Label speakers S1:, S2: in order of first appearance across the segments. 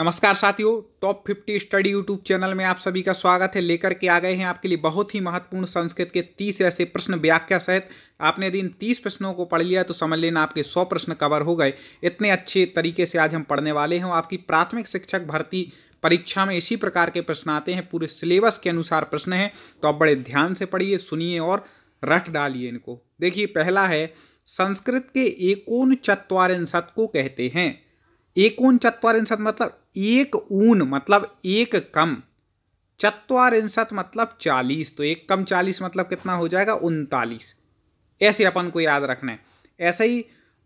S1: नमस्कार साथियों top fifty study YouTube channel में आप सभी का स्वागत है लेकर के आ गए हैं आपके लिए बहुत ही महत्वपूर्ण संस्कृत के तीस ऐसे प्रश्न व्याख्या सहित आपने यदि इन प्रश्नों को पढ़ लिया तो समझ लेना आपके सौ प्रश्न कवर हो गए इतने अच्छे तरीके से आज हम पढ़ने वाले हैं आपकी प्राथमिक शिक्षक भर्ती परीक्षा में इसी प्रकार के प्रश्न आते हैं पूरे सिलेबस के अनुसार प्रश्न हैं तो आप बड़े ध्यान से पढ़िए सुनिए और रट डालिए इनको देखिए पहला है संस्कृत के एकोन चत्वारिंशत को कहते हैं एकोन चत्वारिंशत मतलब एक ऊन मतलब एक कम चत्वारिंशत मतलब चालीस तो एक कम चालीस मतलब कितना हो जाएगा उनतालीस ऐसे अपन को याद रखना है ऐसे ही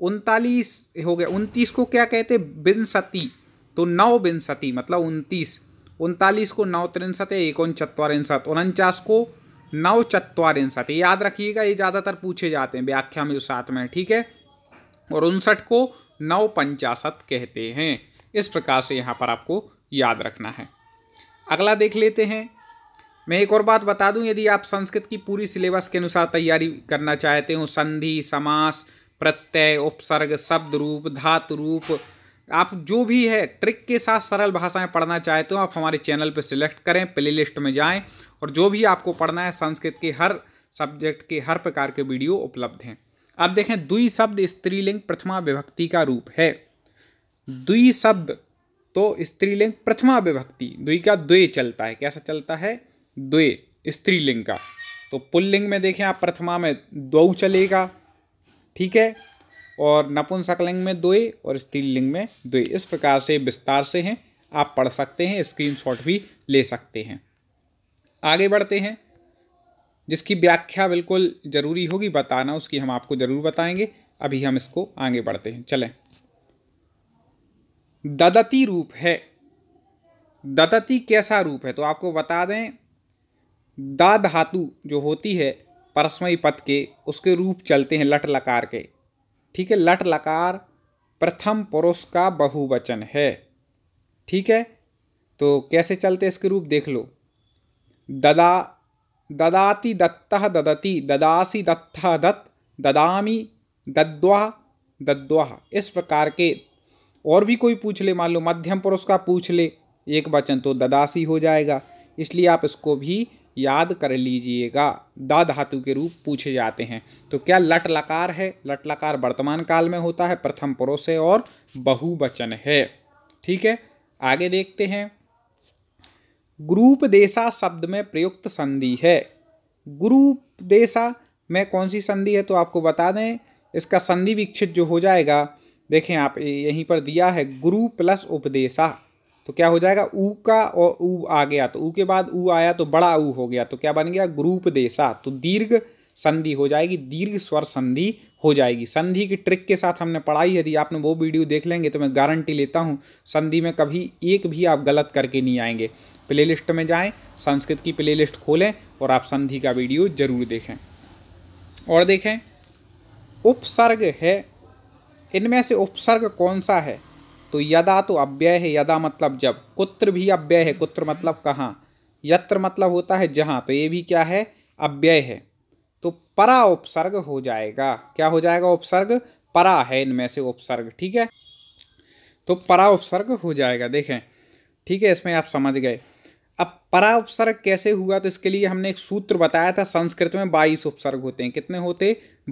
S1: उनतालीस हो गया उनतीस को क्या कहते हैं बिंसती तो नौ बिनसती मतलब उनतीस उनतालीस को नौ त्रिंसत है एकोन चत्वारिंशत उनचास को नौ चत्वारिंशत याद रखिएगा ये ज़्यादातर पूछे जाते हैं व्याख्या में जो साथ में ठीक है और उनसठ को नौ पंचाशत कहते हैं इस प्रकार से यहाँ पर आपको याद रखना है अगला देख लेते हैं मैं एक और बात बता दूं यदि आप संस्कृत की पूरी सिलेबस के अनुसार तैयारी करना चाहते हो संधि समास प्रत्यय उपसर्ग शब्द रूप धातु रूप आप जो भी है ट्रिक के साथ सरल भाषाएं पढ़ना चाहते हो आप हमारे चैनल पर सिलेक्ट करें प्ले लिस्ट में जाएं और जो भी आपको पढ़ना है संस्कृत के हर सब्जेक्ट के हर प्रकार के वीडियो उपलब्ध हैं अब देखें द्वि शब्द स्त्रीलिंग प्रथमा विभक्ति का रूप है द्वि शब्द तो स्त्रीलिंग प्रथमा विभक्ति द्वि का द्वे चलता है कैसा चलता है द्वे स्त्रीलिंग का तो पुल्लिंग में देखें आप प्रथमा में द्वौ चलेगा ठीक है और नपुंसकलिंग में द्वे और स्त्रीलिंग में द्वे इस प्रकार से विस्तार से हैं आप पढ़ सकते हैं स्क्रीनशॉट भी ले सकते हैं आगे बढ़ते हैं जिसकी व्याख्या बिल्कुल ज़रूरी होगी बताना उसकी हम आपको ज़रूर बताएंगे अभी हम इसको आगे बढ़ते हैं चलें ददती रूप है ददती कैसा रूप है तो आपको बता दें दा धातु जो होती है परस्मयी पथ के उसके रूप चलते हैं लट लकार के ठीक है लट लकार प्रथम पुरुष का बहुवचन है ठीक है तो कैसे चलते इसके रूप देख लो ददा ददाति दत्तः ददति ददासी दत्तः दत्त ददामी दद्वा दद्वा इस प्रकार के और भी कोई पूछ ले मान लो मध्यम पुरुष का पूछ ले एक वचन तो ददासी हो जाएगा इसलिए आप इसको भी याद कर लीजिएगा द धातु के रूप पूछे जाते हैं तो क्या लट लकार है लट लकार वर्तमान काल में होता है प्रथम पुरुष है और बहुवचन है ठीक है आगे देखते हैं ग्रुपदेशा शब्द में प्रयुक्त संधि है ग्रुपदेशा में कौन सी संधि है तो आपको बता दें इसका संधि विक्षित जो हो जाएगा देखें आप यहीं पर दिया है गुरु प्लस उपदेशा तो क्या हो जाएगा ऊ का और ऊ आ गया तो ऊ के बाद ऊ आया तो बड़ा ऊ हो गया तो क्या बन गया ग्रुपदेशा तो दीर्घ संधि हो जाएगी दीर्घ स्वर संधि हो जाएगी संधि की ट्रिक के साथ हमने पढ़ाई यदि आपने वो वीडियो देख लेंगे तो मैं गारंटी लेता हूँ संधि में कभी एक भी आप गलत करके नहीं आएंगे प्लेलिस्ट में जाएं संस्कृत की प्लेलिस्ट खोलें और आप संधि का वीडियो ज़रूर देखें और देखें उपसर्ग है इनमें से उपसर्ग कौन सा है तो यदा तो अव्यय है यदा मतलब जब कुत्र भी अव्यय है कुत्र मतलब कहाँ यत्र मतलब होता है जहाँ तो ये भी क्या है अव्यय है तो परा उपसर्ग हो जाएगा क्या हो जाएगा उपसर्ग परा है इनमें से उपसर्ग ठीक है तो परा उपसर्ग हो जाएगा देखें ठीक है इसमें आप समझ गए अब परा उपसर्ग कैसे हुआ तो इसके लिए हमने एक सूत्र बताया था संस्कृत में बाईस उपसर्ग होते हैं कितने होते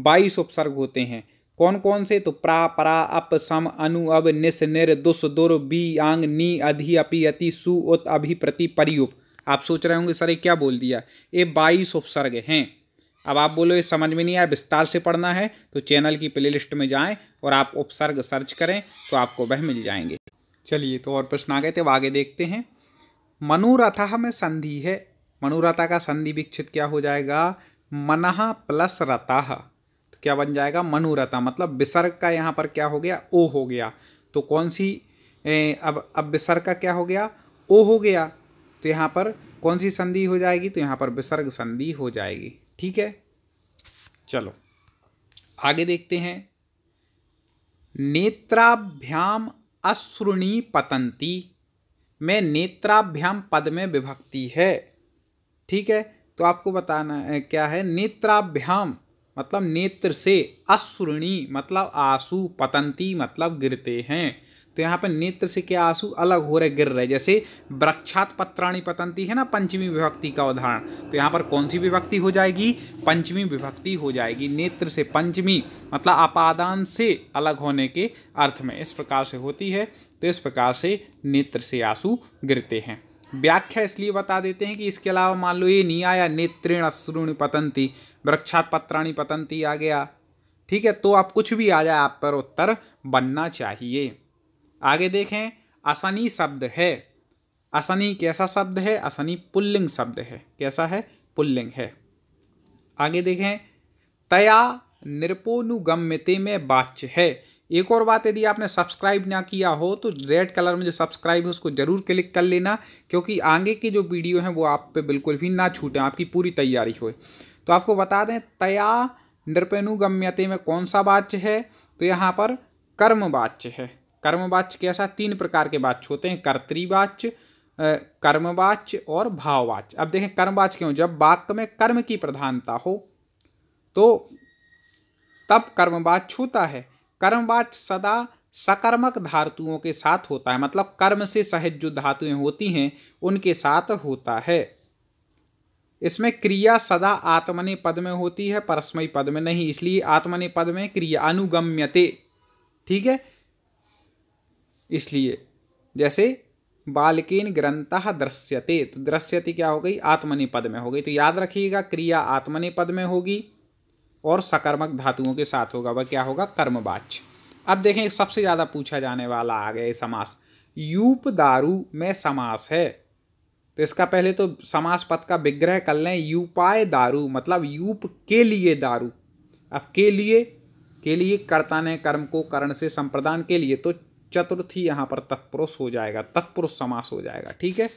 S1: बाईस उपसर्ग होते हैं कौन कौन से तो प्रा परा अप सम अनु अब निस निर दुस दुर बी आंग नी अधि अपि अति सु उत अभि प्रति परियुप आप सोच रहे होंगे सर ये क्या बोल दिया ये बाईस उपसर्ग हैं अब आप बोलो ये समझ में नहीं आया विस्तार से पढ़ना है तो चैनल की प्लेलिस्ट में जाएं और आप उपसर्ग सर्च करें तो आपको वह मिल जाएंगे चलिए तो और प्रश्न आ गए थे अब आगे देखते हैं मनुरथः में संधि है मनुरथा का संधि विक्षित क्या हो जाएगा मनह प्लस रता तो क्या बन जाएगा मनुरथा मतलब विसर्ग का यहाँ पर क्या हो गया ओ हो गया तो कौन सी ए, अब अब विसर्ग का क्या हो गया ओ हो गया तो यहाँ पर कौन सी संधि हो जाएगी तो यहाँ पर विसर्ग संधि हो जाएगी ठीक है चलो आगे देखते हैं नेत्राभ्याम अश्रुणी पतंती में नेत्राभ्याम पद में विभक्ति है ठीक है तो आपको बताना है क्या है नेत्राभ्याम मतलब नेत्र से अश्रुणी मतलब आंसू पतंती मतलब गिरते हैं तो यहाँ पर नेत्र से क्या आंसू अलग हो रहे गिर रहे जैसे वृक्षात पत्राणी पतंती है ना पंचमी विभक्ति का उदाहरण तो यहाँ पर कौन सी विभक्ति हो जाएगी पंचमी विभक्ति हो जाएगी नेत्र से पंचमी मतलब अपादान से अलग होने के अर्थ में इस प्रकार से होती है तो इस प्रकार से नेत्र से आंसू गिरते हैं व्याख्या इसलिए बता देते हैं कि इसके अलावा मान लो ये नहीं आया नेत्रेण अश्रुण पतंती वृक्षात पत्राणी पतंती आ गया ठीक है तो आप कुछ भी आ जाए आप पर उत्तर बनना चाहिए आगे देखें असनी शब्द है असनी कैसा शब्द है असनी पुल्लिंग शब्द है कैसा है पुल्लिंग है आगे देखें तया निरपोनुगम्यते में बाच्य है एक और बात यदि आपने सब्सक्राइब ना किया हो तो रेड कलर में जो सब्सक्राइब है उसको ज़रूर क्लिक कर लेना क्योंकि आगे की जो वीडियो हैं वो आप पे बिल्कुल भी ना छूटें आपकी पूरी तैयारी हो तो आपको बता दें तया निरपेनुगम्यते में कौन सा वाच्य है तो यहाँ पर कर्म वाच्य है कर्मवाच्य कैसा तीन प्रकार के वाच्य होते हैं कर्तवाच्य कर्मवाच्य और भाववाच्य अब देखें कर्मवाच्य क्यों जब वाक्य में कर्म की प्रधानता हो तो तब कर्मवाच्य होता है कर्मवाच्य सदा सकर्मक धातुओं के साथ होता है मतलब कर्म से सहज जो धातुएं होती हैं उनके साथ होता है इसमें क्रिया सदा आत्मने पद में होती है परस्मय पद में नहीं इसलिए आत्मने पद में क्रिया अनुगम्यते ठीक है इसलिए जैसे बालकीन ग्रंथ दृश्यते तो दृश्यति क्या हो गई आत्मनिपद पद में हो गई तो याद रखिएगा क्रिया आत्मनिपद पद में होगी और सकर्मक धातुओं के साथ होगा वह क्या होगा कर्मवाच्य अब देखें सबसे ज़्यादा पूछा जाने वाला आ गया समास यूप दारू में समास है तो इसका पहले तो समास पद का विग्रह कर लें यूपाय दारू मतलब यूप के लिए दारू अब के लिए के लिए कर्ता ने कर्म को करण से संप्रदान के लिए तो चतुर्थी यहाँ पर तत्पुरुष हो जाएगा तत्पुरुष समास हो जाएगा ठीक है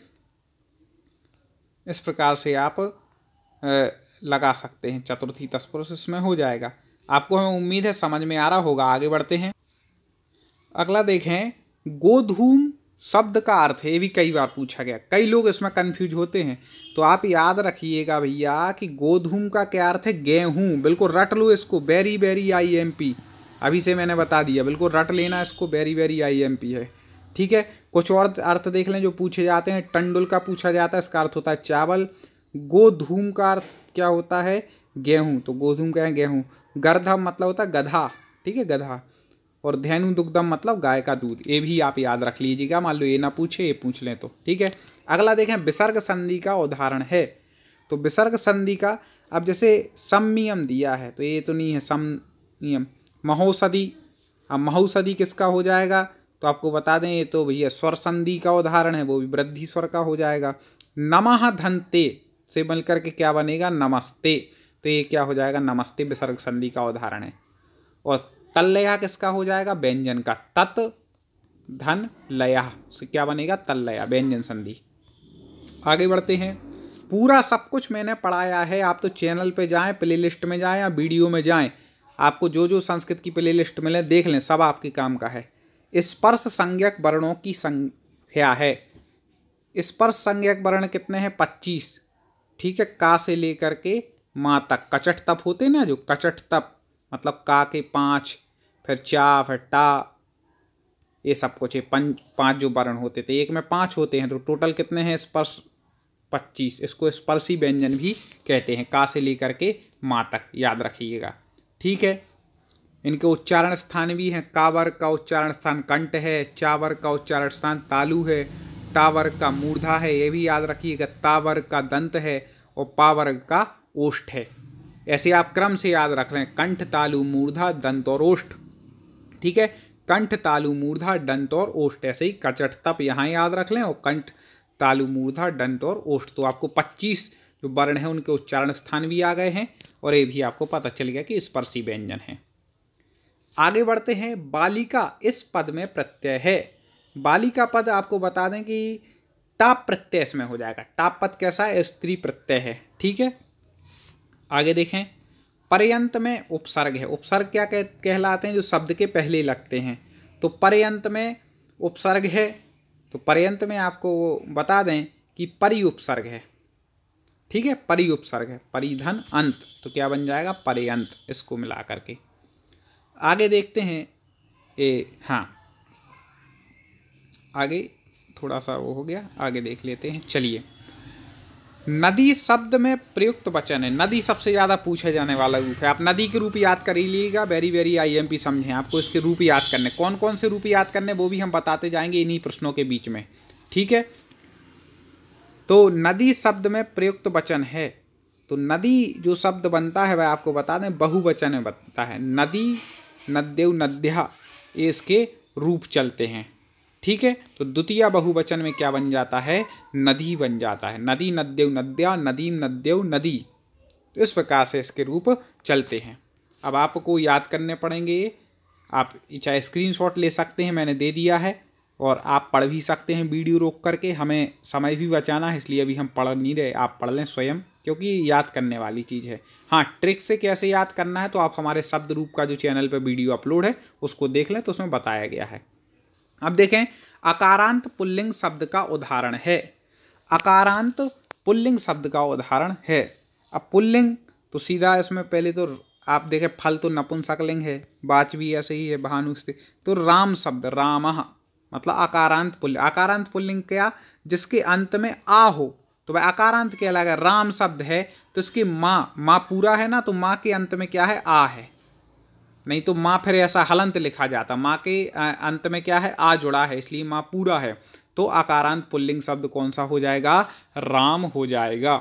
S1: इस प्रकार से आप लगा सकते हैं चतुर्थी तत्पुरुष इसमें हो जाएगा आपको हमें उम्मीद है समझ में आ रहा होगा आगे बढ़ते हैं अगला देखें गोधूम शब्द का अर्थ ये भी कई बार पूछा गया कई लोग इसमें कन्फ्यूज होते हैं तो आप याद रखिएगा भैया कि गोधूम का क्या अर्थ है गेहूँ बिल्कुल रट लो इसको बेरी बेरी आई एम पी अभी से मैंने बता दिया बिल्कुल रट लेना इसको वेरी वेरी आईएमपी है ठीक है कुछ और अर्थ देख लें जो पूछे जाते हैं टंडुल का पूछा जाता है इसका अर्थ होता है चावल गोधूम का अर्थ क्या होता है गेहूँ तो गोधूम क्या है गेहूँ गर्धा मतलब होता है गधा ठीक है गधा और धैनु दुग्धम मतलब गाय का दूध ये भी आप याद रख लीजिएगा मान लो ये ना पूछे ये पूछ लें तो ठीक है अगला देखें विसर्ग संधि का उदाहरण है तो विसर्ग संधि का अब जैसे सम्मियम दिया है तो ये तो नहीं है सम नियम महौषधि अब महौषधि किसका हो जाएगा तो आपको बता दें ये तो भैया स्वर संधि का उदाहरण है वो भी वृद्धि स्वर का हो जाएगा नमः धनते से मिलकर के क्या बनेगा नमस्ते तो ये क्या हो जाएगा नमस्ते विसर्ग संधि का उदाहरण है और तल्लया किसका हो जाएगा व्यंजन का तत् धन लया से क्या बनेगा तल्लया व्यंजन संधि आगे बढ़ते हैं पूरा सब कुछ मैंने पढ़ाया है आप तो चैनल पे जाएं प्लेलिस्ट में जाएं या वीडियो में जाएं आपको जो जो संस्कृत की प्ले लिस्ट मिले देख लें सब आपके काम का है स्पर्श संज्ञक वर्णों की संख्या है स्पर्श संज्ञक वर्ण कितने हैं पच्चीस ठीक है का से लेकर के माँ तक कचट तप होते ना जो कचट तप मतलब का के पाँच फिर चा फिर टा ये सब कुछ है पंच पाँच जो वर्ण होते थे एक में पाँच होते हैं तो टोटल कितने हैं स्पर्श पच्चीस इसको स्पर्शी व्यंजन भी कहते हैं का से लेकर के माँ तक याद रखिएगा ठीक है इनके उच्चारण स्थान भी हैं कावर का उच्चारण स्थान कंठ है चावर का उच्चारण स्थान तालु है टावर का मूर्धा है ये भी याद रखिएगा तावर का दंत है और पावर का ओष्ठ है ऐसे आप क्रम से याद रख लें कंठ तालु मूर्धा दंत और ओष्ठ ठीक है कंठ तालु मूर्धा दंत और ओष्ठ ऐसे ही कचट तप यहाँ याद रख लें और कंठ तालु मूर्धा दंत और ओष्ठ तो आपको पच्चीस जो वर्ण हैं उनके उच्चारण स्थान भी आ गए हैं और ये भी आपको पता चल गया कि स्पर्शी व्यंजन है आगे बढ़ते हैं बालिका इस पद में प्रत्यय है बालिका पद आपको बता दें कि टाप प्रत्यय इसमें हो जाएगा टाप पद कैसा है स्त्री प्रत्यय है ठीक है आगे देखें पर्यंत में उपसर्ग है उपसर्ग क्या कह, कहलाते हैं जो शब्द के पहले लगते हैं तो पर्यंत में उपसर्ग है तो पर्यंत में आपको बता दें कि परि उपसर्ग है ठीक है परि उपसर्ग है परिधन अंत तो क्या बन जाएगा अंत इसको मिला करके आगे देखते हैं ए हाँ आगे थोड़ा सा वो हो गया आगे देख लेते हैं चलिए नदी शब्द में प्रयुक्त वचन है नदी सबसे ज़्यादा पूछे जाने वाला रूप है आप नदी के रूप याद कर ही लीजिएगा वेरी वेरी आईएमपी समझें आपको इसके रूप याद करने कौन कौन से रूप याद करने वो भी हम बताते जाएंगे इन्हीं प्रश्नों के बीच में ठीक है तो नदी शब्द में प्रयुक्त वचन है तो नदी जो शब्द बनता है वह आपको बता दें बहुवचन में बनता है नदी नद्यव नद्या इसके रूप चलते हैं ठीक है तो द्वितीय बहुवचन में क्या बन जाता है नदी बन जाता है नदी नद्यव नद्या नदीम नद्यव नदी तो इस प्रकार से इसके रूप चलते हैं अब आपको याद करने पड़ेंगे आप चाहे स्क्रीनशॉट ले सकते हैं मैंने दे दिया है और आप पढ़ भी सकते हैं वीडियो रोक करके हमें समय भी बचाना है इसलिए अभी हम पढ़ नहीं रहे आप पढ़ लें स्वयं क्योंकि याद करने वाली चीज़ है हाँ ट्रिक से कैसे याद करना है तो आप हमारे शब्द रूप का जो चैनल पर वीडियो अपलोड है उसको देख लें तो उसमें बताया गया है अब देखें अकारांत पुल्लिंग शब्द का उदाहरण है अकारांत पुल्लिंग शब्द का उदाहरण है अब पुल्लिंग तो सीधा इसमें पहले तो आप देखें फल तो नपुंसकलिंग है बाच भी ऐसे ही है भानुस्ते तो राम शब्द राम मतलब आकारांत पुल्लिंग आकारांत पुल्लिंग क्या जिसके अंत में आ हो तो वह आकारांत लगा राम शब्द है तो इसकी माँ माँ पूरा है ना तो माँ के अंत में क्या है आ है नहीं तो माँ फिर ऐसा हलंत लिखा जाता माँ के अंत में क्या है आ जुड़ा है इसलिए माँ पूरा है तो आकारांत पुल्लिंग शब्द कौन सा हो जाएगा राम हो जाएगा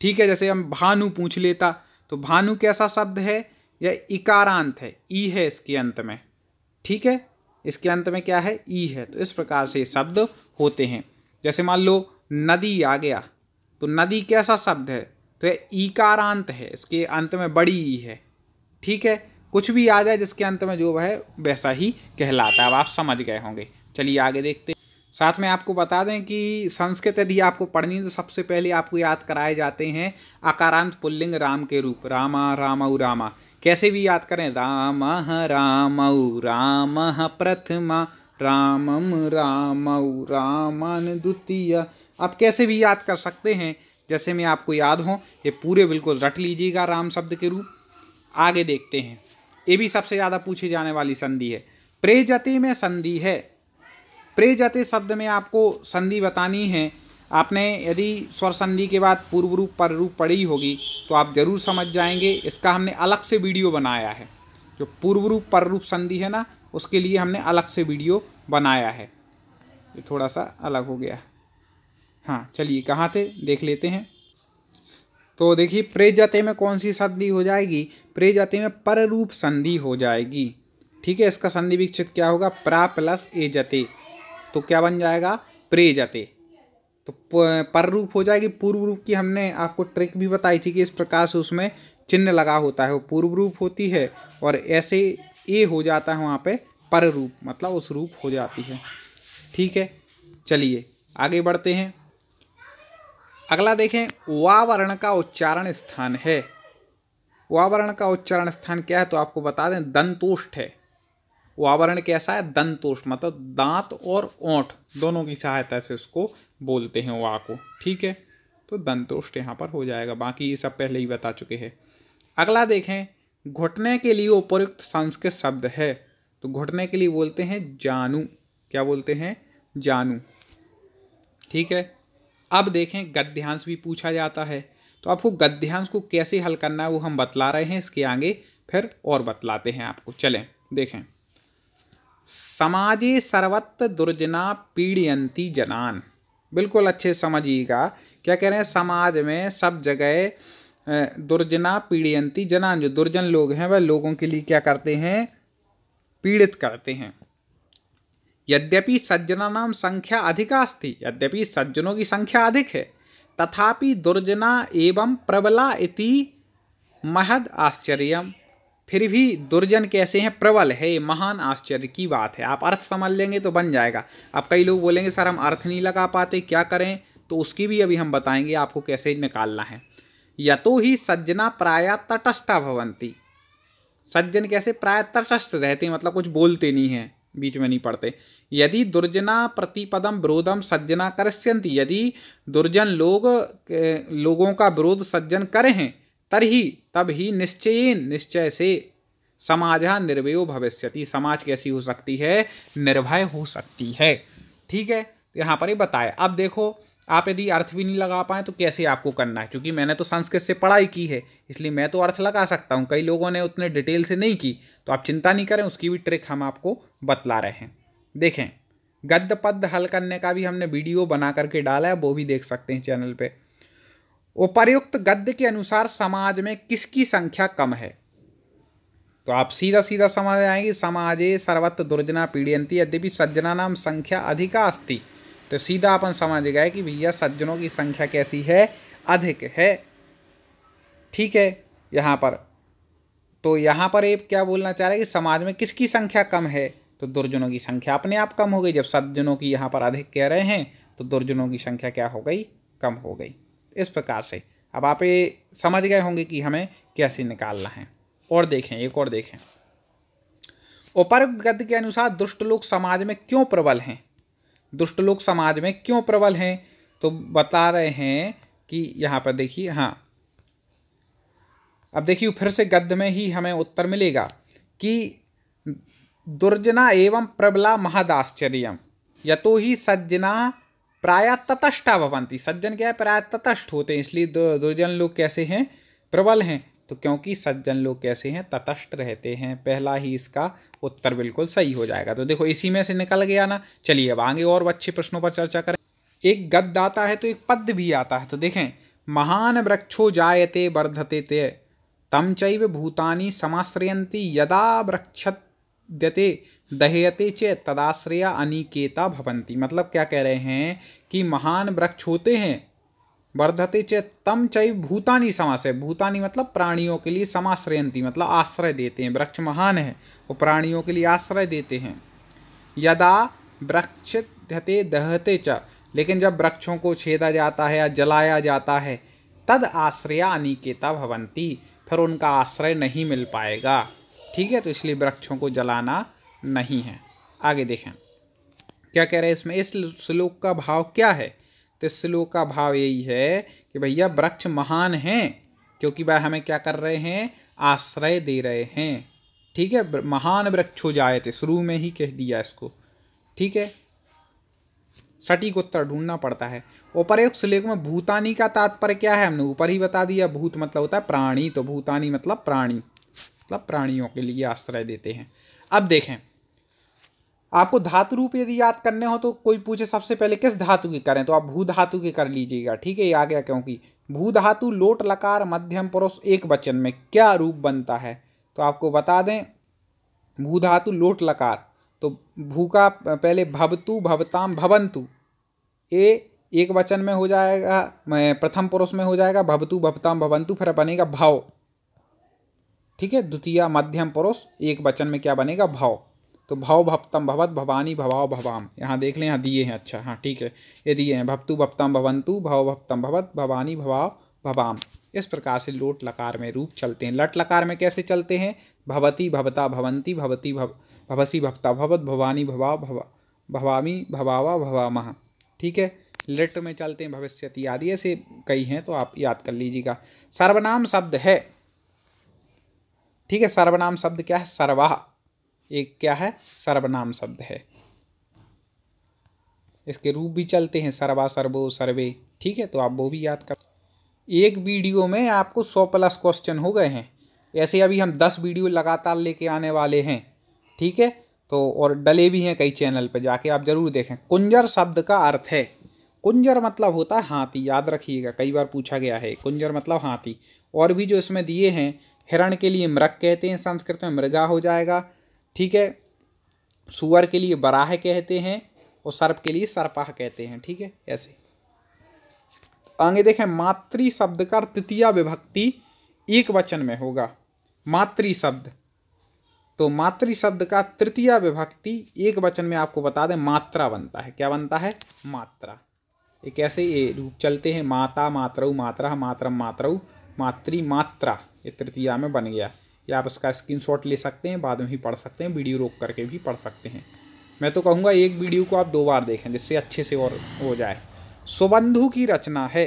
S1: ठीक है जैसे हम भानु पूछ लेता तो भानु कैसा शब्द है यह इकारांत है ई है इसके अंत में ठीक है इसके अंत में क्या है ई है तो इस प्रकार से शब्द होते हैं जैसे मान लो नदी आ गया तो नदी कैसा शब्द है तो यह ईकारांत है इसके अंत में बड़ी ई है ठीक है कुछ भी आ जाए जिसके अंत में जो है वैसा ही कहलाता है अब आप समझ गए होंगे चलिए आगे देखते साथ में आपको बता दें कि संस्कृत यदि आपको पढ़नी तो सबसे पहले आपको याद कराए जाते हैं अकारांत पुल्लिंग राम के रूप रामा रामऊ रामा कैसे भी याद करें राम राम राम प्रथमा रामम राम रामन द्वितीय आप कैसे भी याद कर सकते हैं जैसे मैं आपको याद हो ये पूरे बिल्कुल रट लीजिएगा राम शब्द के रूप आगे देखते हैं ये भी सबसे ज़्यादा पूछी जाने वाली संधि है प्रेजते में संधि है प्रेजते शब्द में आपको संधि बतानी है आपने यदि स्वर संधि के बाद पूर्व रूप पर रूप पढ़ी होगी तो आप ज़रूर समझ जाएंगे इसका हमने अलग से वीडियो बनाया है जो पूर्व रूप पर रूप संधि है ना उसके लिए हमने अलग से वीडियो बनाया है ये थोड़ा सा अलग हो गया हाँ चलिए कहाँ थे देख लेते हैं तो देखिए प्रेजते में कौन सी संधि हो जाएगी प्रेजते में पर रूप संधि हो जाएगी ठीक है इसका संधि विक्षित क्या होगा प्रा प्लस ए जते तो क्या बन जाएगा प्रेजते तो पर रूप हो जाएगी पूर्व रूप की हमने आपको ट्रिक भी बताई थी कि इस प्रकार से उसमें चिन्ह लगा होता है वो पूर्व रूप होती है और ऐसे ए हो जाता है वहाँ पे पर रूप मतलब उस रूप हो जाती है ठीक है चलिए आगे बढ़ते हैं अगला देखें वावरण का उच्चारण स्थान है वावरण का उच्चारण स्थान क्या है तो आपको बता दें दंतोष्ठ है वो आवरण कैसा है दंतोष मतलब दांत और ओंठ दोनों की सहायता से उसको बोलते हैं वाह को ठीक है तो दंतोष्ट यहाँ पर हो जाएगा बाकी ये सब पहले ही बता चुके हैं अगला देखें घुटने के लिए उपयुक्त संस्कृत शब्द है तो घुटने के लिए बोलते हैं जानू क्या बोलते हैं जानू ठीक है अब देखें गद्यांश भी पूछा जाता है तो आपको गद्यांश को कैसे हल करना है वो हम बतला रहे हैं इसके आगे फिर और बतलाते हैं आपको चलें देखें समाजे सर्वत्र दुर्जना पीड़यंती जनान बिल्कुल अच्छे समझिएगा क्या कह रहे हैं समाज में सब जगह दुर्जना पीड़यंती जनान जो दुर्जन लोग हैं वह लोगों के लिए क्या करते हैं पीड़ित करते हैं यद्यपि सज्जना नाम संख्या अधिकास्ती यद्यपि सज्जनों की संख्या अधिक है तथापि दुर्जना एवं प्रबला इति महद आश्चर्यम फिर भी दुर्जन कैसे हैं प्रबल है ये महान आश्चर्य की बात है आप अर्थ समझ लेंगे तो बन जाएगा अब कई लोग बोलेंगे सर हम अर्थ नहीं लगा पाते क्या करें तो उसकी भी अभी हम बताएंगे आपको कैसे निकालना है तो ही सज्जना प्राय तटस्था भवंती सज्जन कैसे प्राय तटस्थ रहते हैं मतलब कुछ बोलते नहीं हैं बीच में नहीं पड़ते यदि दुर्जना प्रतिपदम विरोधम सज्जना करस्यंती यदि दुर्जन लोग लोगों का विरोध सज्जन करें हैं तरही तब ही निश्चयन निश्चय से समाज निर्वयो भविष्यति समाज कैसी हो सकती है निर्भय हो सकती है ठीक है तो यहाँ पर ही बताया अब देखो आप यदि अर्थ भी नहीं लगा पाए तो कैसे आपको करना है क्योंकि मैंने तो संस्कृत से पढ़ाई की है इसलिए मैं तो अर्थ लगा सकता हूँ कई लोगों ने उतने डिटेल से नहीं की तो आप चिंता नहीं करें उसकी भी ट्रिक हम आपको बतला रहे हैं देखें गद्य पद्य हल करने का भी हमने वीडियो बना करके डाला है वो भी देख सकते हैं चैनल पर उपर्युक्त गद्य के अनुसार समाज में किसकी संख्या कम है तो आप सीधा सीधा समझ आएंगे समाजे सर्वत्र दुर्जना पीड़ियंती यद्यपि सज्जना नाम संख्या अधिका अस्ति तो सीधा अपन समझ गए कि भैया सज्जनों की संख्या कैसी है अधिक है ठीक है यहाँ पर तो यहाँ पर एक क्या बोलना चाह रहे हैं कि समाज में किसकी संख्या कम है तो दुर्जनों की संख्या अपने आप कम हो गई जब सज्जनों की यहाँ पर अधिक कह रहे हैं तो दुर्जनों की संख्या क्या हो गई कम हो गई इस प्रकार से अब आप ये समझ गए होंगे कि हमें कैसे निकालना है और देखें एक और देखें ऊपर गद्य के अनुसार दुष्ट लोग समाज में क्यों प्रबल हैं दुष्ट लोग समाज में क्यों प्रबल हैं तो बता रहे हैं कि यहाँ पर देखिए हाँ अब देखिए फिर से गद्य में ही हमें उत्तर मिलेगा कि दुर्जना एवं प्रबला महदाश्चर्यम यतो ही सज्जना प्राय ततष्ठा भवंती सज्जन क्या है प्राय ततष्ठ होते हैं इसलिए दुर्जन लोग कैसे हैं प्रबल हैं तो क्योंकि सज्जन लोग कैसे हैं तटस्थ रहते हैं पहला ही इसका उत्तर बिल्कुल सही हो जाएगा तो देखो इसी में से निकल गया ना चलिए अब आगे और अच्छे प्रश्नों पर चर्चा करें एक गद्द आता है तो एक पद भी आता है तो देखें महान वृक्षो जायते वर्धते ते तम चैव भूतानी समाश्रयंती यदा वृक्षते दहयते चेत तदाश्रया अनिकेता भवंती मतलब क्या कह रहे हैं कि महान वृक्ष होते हैं वर्धते चेत तम चय भूतानी समाश्रय भूतानी मतलब प्राणियों के लिए समाश्रयंती मतलब आश्रय देते हैं वृक्ष महान है वो प्राणियों के लिए आश्रय देते हैं यदा वृक्ष धते दहते च लेकिन जब वृक्षों को छेदा जाता है या जलाया जाता है तद आश्रया अनिकेता भवंती फिर उनका आश्रय नहीं मिल पाएगा ठीक है तो इसलिए वृक्षों को जलाना नहीं है आगे देखें क्या कह रहे हैं इसमें इस श्लोक का भाव क्या है तो इस श्लोक का भाव यही है कि भैया वृक्ष महान हैं क्योंकि भाई हमें क्या कर रहे हैं आश्रय दे रहे हैं ठीक है महान वृक्ष हो जाए थे तो शुरू में ही कह दिया इसको ठीक है सटीक उत्तर ढूंढना पड़ता है उपरयुक्त श्लोक में भूतानी का तात्पर्य क्या है हमने ऊपर ही बता दिया भूत मतलब होता है प्राणी तो भूतानी मतलब प्राणी मतलब प्राणियों के लिए आश्रय देते हैं अब देखें आपको धातु रूप यदि याद करने हो तो कोई पूछे सबसे पहले किस धातु की करें तो आप भू धातु की कर लीजिएगा ठीक है ये आ गया क्योंकि भू धातु लोट लकार मध्यम पुरुष एक वचन में क्या रूप बनता है तो आपको बता दें भू धातु लोट लकार तो भू का पहले भवतु भवताम भवंतु ए एक वचन में हो जाएगा प्रथम पुरुष में हो जाएगा भवतु भवताम भवंतु फिर बनेगा भाव ठीक है द्वितीय मध्यम पुरुष एक वचन में क्या बनेगा भाव तो भाव भक्तम भवत भवानी भवाव भवाम यहाँ देख लें यहाँ दिए हैं अच्छा हाँ ठीक है ये दिए हैं भक्तु भक्तम भवंतु भाव भक्तम भवत भवानी भवाव भवाम इस प्रकार से लोट लकार में रूप चलते हैं लट लकार में कैसे चलते हैं भवती भवता भवंती भवती भव भवसी भक्ता भवत भवानी भवा भवा भवामी भवावा भवामह ठीक है लट में चलते हैं भविष्यति आदि ऐसे कई हैं तो आप याद कर लीजिएगा सर्वनाम शब्द है ठीक है सर्वनाम शब्द क्या है सर्वाह एक क्या है सर्वनाम शब्द है इसके रूप भी चलते हैं सर्वा सर्वो सर्वे ठीक है तो आप वो भी याद कर एक वीडियो में आपको सौ प्लस क्वेश्चन हो गए हैं ऐसे अभी हम दस वीडियो लगातार लेके आने वाले हैं ठीक है तो और डले भी हैं कई चैनल पर जाके आप ज़रूर देखें कुंजर शब्द का अर्थ है कुंजर मतलब होता है हाथी याद रखिएगा कई बार पूछा गया है कुंजर मतलब हाथी और भी जो इसमें दिए हैं हिरण के लिए मृग कहते हैं संस्कृत में मृगा हो जाएगा ठीक है सुअर के लिए बराह कहते हैं और सर्प के लिए सर्पाह कहते हैं ठीक है ऐसे आगे देखें मातृ शब्द का तृतीय विभक्ति एक वचन में होगा मातृ शब्द तो मातृ शब्द का तृतीय विभक्ति एक वचन में आपको बता दें मात्रा बनता है क्या बनता है मात्रा एक कैसे ये रूप चलते हैं माता मातरऊ मात्रा मातरम मातरऊ मातृ मात्रा ये तृतीया में बन गया या आप इसका स्क्रीनशॉट ले सकते हैं बाद में ही पढ़ सकते हैं वीडियो रोक करके भी पढ़ सकते हैं मैं तो कहूँगा एक वीडियो को आप दो बार देखें जिससे अच्छे से और हो जाए सुबंधु की रचना है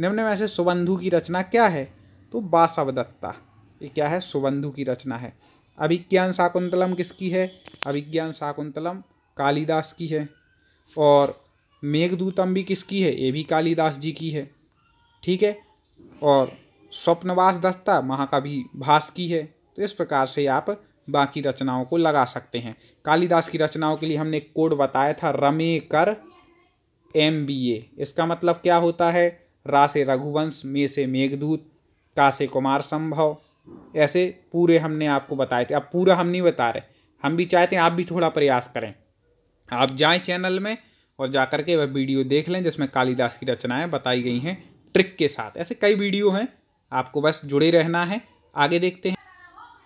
S1: निम्न में से सुबंधु की रचना क्या है तो बासवदत्ता ये क्या है सुबंधु की रचना है अभिज्ञान शाकुंतलम किसकी है अभिज्ञान शाकुंतलम कालिदास की है और मेघदूतम भी किसकी है ये भी कालिदास जी की है ठीक है और स्वप्नवास दस्ता महाकवि भास की है तो इस प्रकार से आप बाकी रचनाओं को लगा सकते हैं कालिदास की रचनाओं के लिए हमने कोड बताया था रमे कर एम बी ए इसका मतलब क्या होता है रा से रघुवंश मे से मेघदूत का से कुमार संभव ऐसे पूरे हमने आपको बताए थे अब पूरा हम नहीं बता रहे हम भी चाहते हैं आप भी थोड़ा प्रयास करें आप जाएं चैनल में और जा कर के वह वीडियो देख लें जिसमें कालिदास की रचनाएं बताई गई हैं ट्रिक के साथ ऐसे कई वीडियो हैं आपको बस जुड़े रहना है आगे देखते हैं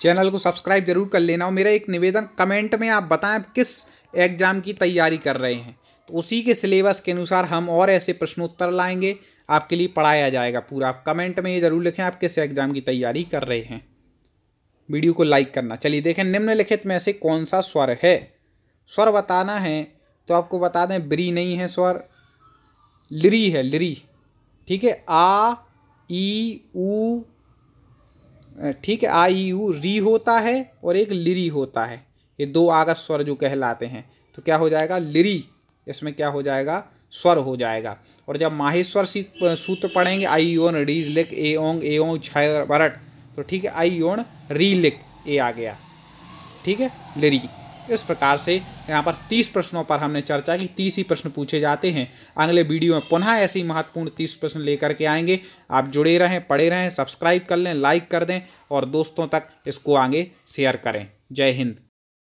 S1: चैनल को सब्सक्राइब जरूर कर लेना और मेरा एक निवेदन कमेंट में आप बताएं आप किस एग्ज़ाम की तैयारी कर रहे हैं तो उसी के सिलेबस के अनुसार हम और ऐसे प्रश्नोत्तर लाएंगे आपके लिए पढ़ाया जाएगा पूरा आप कमेंट में ये ज़रूर लिखें आप किस एग्ज़ाम की तैयारी कर रहे हैं वीडियो को लाइक करना चलिए देखें निम्नलिखित में से कौन सा स्वर है स्वर बताना है तो आपको बता दें ब्री नहीं है स्वर लिरी है लिरी ठीक है आ ई ऊ ठीक है आई यू री होता है और एक लिरी होता है ये दो आगत स्वर जो कहलाते हैं तो क्या हो जाएगा लिरी इसमें क्या हो जाएगा स्वर हो जाएगा और जब माहेश्वर सूत्र पढ़ेंगे आई योन री लिख ए ओंग ए ओंग छय वरट तो ठीक है आई योन री लिख ए आ गया ठीक है लिरी इस प्रकार से यहाँ पर तीस प्रश्नों पर हमने चर्चा की तीस ही प्रश्न पूछे जाते हैं अगले वीडियो में पुनः ऐसे ही महत्वपूर्ण तीस प्रश्न लेकर के आएंगे आप जुड़े रहें पढ़े रहें सब्सक्राइब कर लें लाइक कर दें और दोस्तों तक इसको आगे शेयर करें जय हिंद